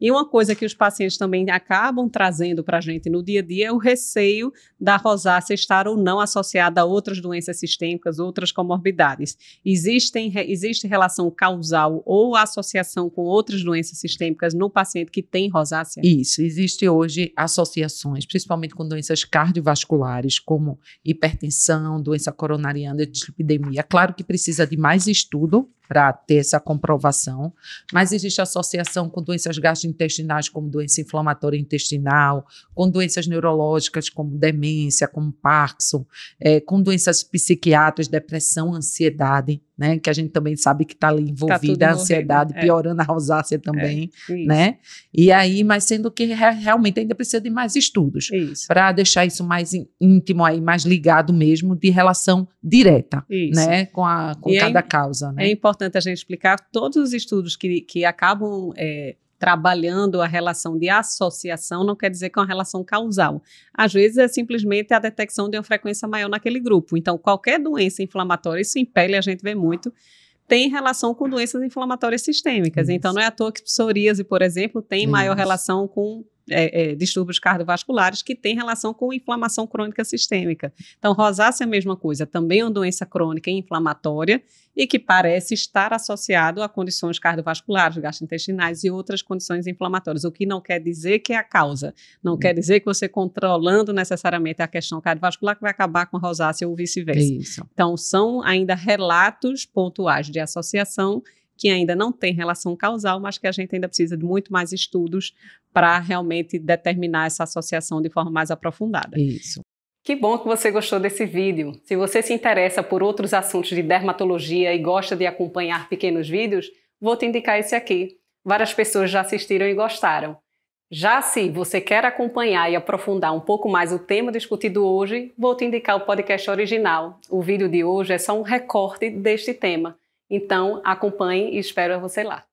E uma coisa que os pacientes também acabam trazendo para a gente no dia a dia é o receio da rosácea estar ou não associada a outras doenças sistêmicas, outras comorbidades. Existem, existe relação causal ou associação com outras doenças sistêmicas no paciente que tem rosácea? Isso, existe hoje associações, principalmente com doenças cardiovasculares, como hipertensão, doença coronariana, dislipidemia. Claro que precisa de mais estudo para ter essa comprovação. Mas existe associação com doenças gastrointestinais, como doença inflamatória intestinal, com doenças neurológicas, como demência, como Parkinson, é, com doenças psiquiátricas, depressão, ansiedade. Né, que a gente também sabe que está ali tá envolvida tá a ansiedade, é. piorando a rosácea também, é. né? E aí, mas sendo que realmente ainda precisa de mais estudos para deixar isso mais íntimo aí, mais ligado mesmo de relação direta, né, com a com é cada é, causa, né? É importante importante a gente explicar todos os estudos que, que acabam é, trabalhando a relação de associação, não quer dizer que é uma relação causal. Às vezes é simplesmente a detecção de uma frequência maior naquele grupo. Então, qualquer doença inflamatória, isso em pele a gente vê muito, tem relação com doenças inflamatórias sistêmicas. Isso. Então, não é à toa que psoríase, por exemplo, tem isso. maior relação com é, é, distúrbios cardiovasculares que têm relação com inflamação crônica sistêmica. Então, rosácea é a mesma coisa, também é uma doença crônica e inflamatória e que parece estar associado a condições cardiovasculares, gastrointestinais e outras condições inflamatórias, o que não quer dizer que é a causa. Não quer dizer que você controlando necessariamente a questão cardiovascular que vai acabar com a rosácea ou vice-versa. Então, são ainda relatos pontuais de associação que ainda não tem relação causal, mas que a gente ainda precisa de muito mais estudos para realmente determinar essa associação de forma mais aprofundada. Isso. Que bom que você gostou desse vídeo. Se você se interessa por outros assuntos de dermatologia e gosta de acompanhar pequenos vídeos, vou te indicar esse aqui. Várias pessoas já assistiram e gostaram. Já se você quer acompanhar e aprofundar um pouco mais o tema discutido hoje, vou te indicar o podcast original. O vídeo de hoje é só um recorte deste tema. Então, acompanhe e espero você lá.